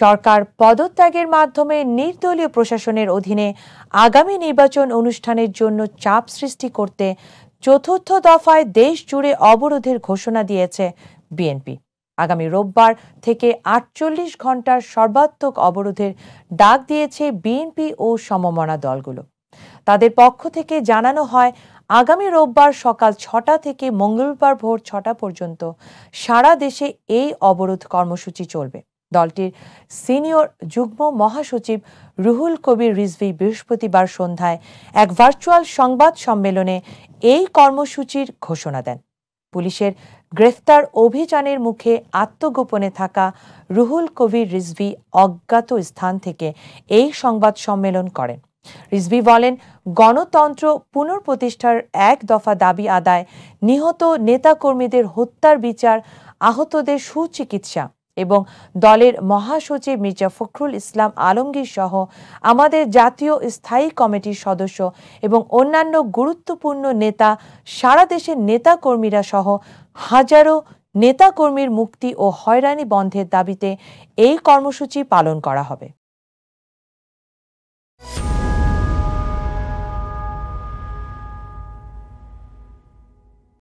সরকার পদত্যাগের মাধ্যমে নির্দলীয় প্রশাসনের অধীনে আগামী নির্বাচন অনুষ্ঠানের জন্য চাপ সৃষ্টি করতে চতুর্থ দফায় দেশ জুড়ে অবরোধের ঘোষণা দিয়েছে বিএনপি আগামী রোববার থেকে আটচল্লিশ ঘন্টার সর্বাত্মক অবরোধের ডাক দিয়েছে বিএনপি ও সমমনা দলগুলো তাদের পক্ষ থেকে জানানো হয় আগামী রোববার সকাল ছটা থেকে মঙ্গলবার ভোর ছটা পর্যন্ত সারা দেশে এই অবরোধ কর্মসূচি চলবে দলটির সিনিয়র যুগ্ম মহাসচিব রুহুল কবির রিজভি বৃহস্পতিবার সন্ধ্যায় এক ভার্চুয়াল সংবাদ সম্মেলনে এই কর্মসূচির ঘোষণা দেন পুলিশের গ্রেফতার অভিযানের মুখে আত্মগোপনে থাকা রুহুল কবির রিজভি অজ্ঞাত স্থান থেকে এই সংবাদ সম্মেলন করেন রিজভি বলেন গণতন্ত্র পুনর্প্রতিষ্ঠার এক দফা দাবি আদায় নিহত নেতাকর্মীদের হত্যার বিচার আহতদের সুচিকিৎসা এবং দলের মহাসচিব মির্জা ফখরুল ইসলাম আলমগীর সহ আমাদের জাতীয় স্থায়ী কমিটির সদস্য এবং অন্যান্য গুরুত্বপূর্ণ নেতা সারা দেশের নেতাকর্মীরা সহ হাজারো নেতাকর্মীর মুক্তি ও হয়রানি বন্ধের দাবিতে এই কর্মসূচি পালন করা হবে